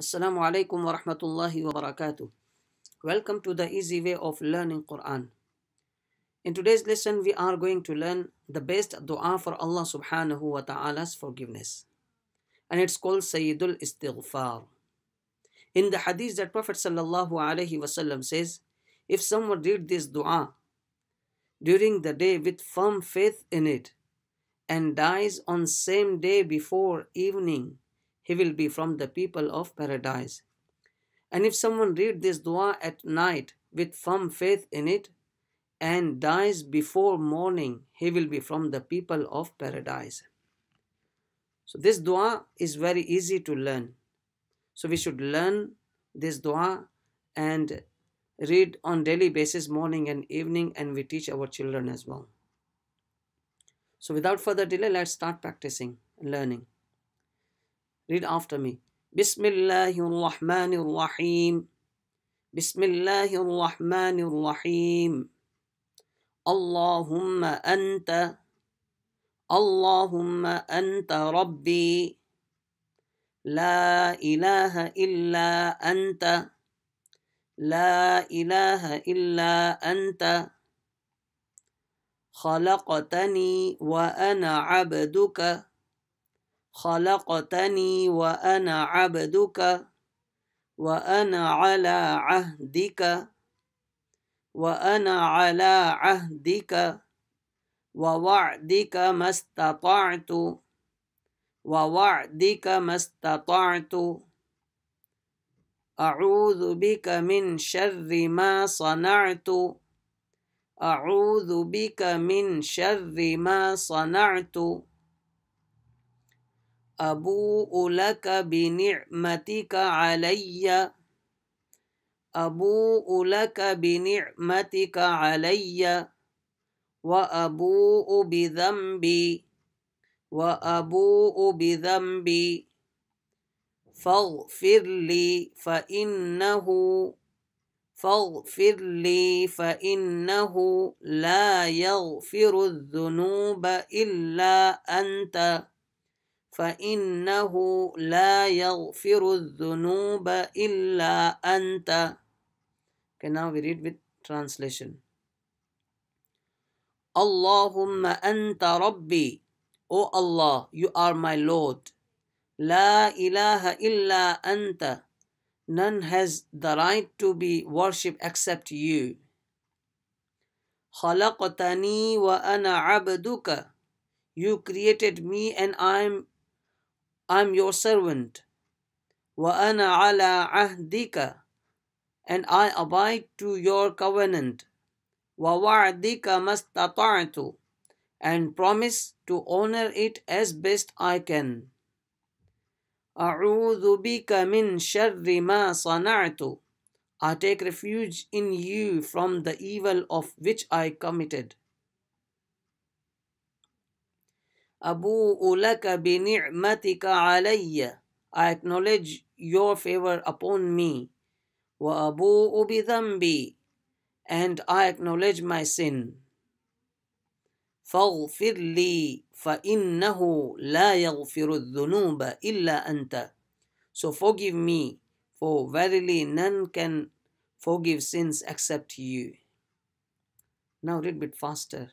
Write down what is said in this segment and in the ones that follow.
Assalamu alaikum wa rahmatullahi wa barakatuh. Welcome to the easy way of learning Quran. In today's lesson, we are going to learn the best dua for Allah subhanahu wa ta'ala's forgiveness. And it's called Sayyidul Istighfar. In the hadith that Prophet sallallahu alaihi wasallam says, if someone read this dua during the day with firm faith in it and dies on same day before evening, he will be from the people of paradise. And if someone read this dua at night with firm faith in it and dies before morning, he will be from the people of paradise. So this dua is very easy to learn. So we should learn this dua and read on daily basis morning and evening and we teach our children as well. So without further delay, let's start practicing learning. Read after me. بسم الله الرحمن الرحيم بسم الله الرحمن الرحيم اللهم أنت اللهم أنت ربي لا إله إلا أنت لا إله إلا أنت خلقتني وأنا عبدك خلقتني وأنا عبدك وأنا على عهدك وأنا على عهدك ووعدك ما استطعت ووعدك ما استطعت أعوذ بك من شر ما صنعت أعوذ بك من شر ما صنعت أبوء لك بنعمتك علي أبوء لك بنعمتك علي وأبوء بذنبي وأبوء بذنبي فاغفر لي فإنه فاغفر لي فإنه لا يغفر الذنوب إلا أنت فإنه لا يغفر الذنوب إلا أنت Okay, now we read with translation. Allahumma أنت ربي. O Allah, you are my Lord. La ilaha إلا أنت. None has the right to be worshipped except you. خلقتني وأنا عبدك. You created me and I am I'm your servant. وَأَنَا عَلَىٰ عَهْدِكَ And I abide to your covenant. وَوَعْدِكَ مَسْتَطَعْتُ And promise to honor it as best I can. أَعُوذُ بِكَ مِنْ شَرِّ مَا صَنَعْتُ I take refuge in you from the evil of which I committed. أبوء لك بنعمتك علي I acknowledge your favor upon me وأبوء بذنبي and I acknowledge my sin فاغفر لي فإنه لا يغفر الذنوب إلا أنت So forgive me for verily none can forgive sins except you Now read bit faster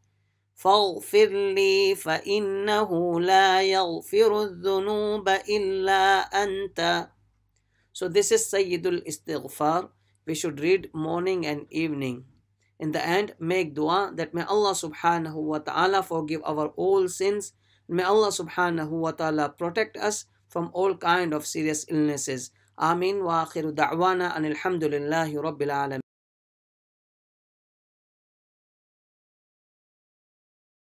فاغفر لي فإنه لا يغفر الذنوب إلا أنت So this is Sayyidul Istighfar. We should read morning and evening. In the end, make dua that may Allah subhanahu wa ta'ala forgive our all sins. May Allah subhanahu wa ta'ala protect us from all kind of serious illnesses. Amin wa akhiru da'wana and alhamdulillahi rabbil alameen.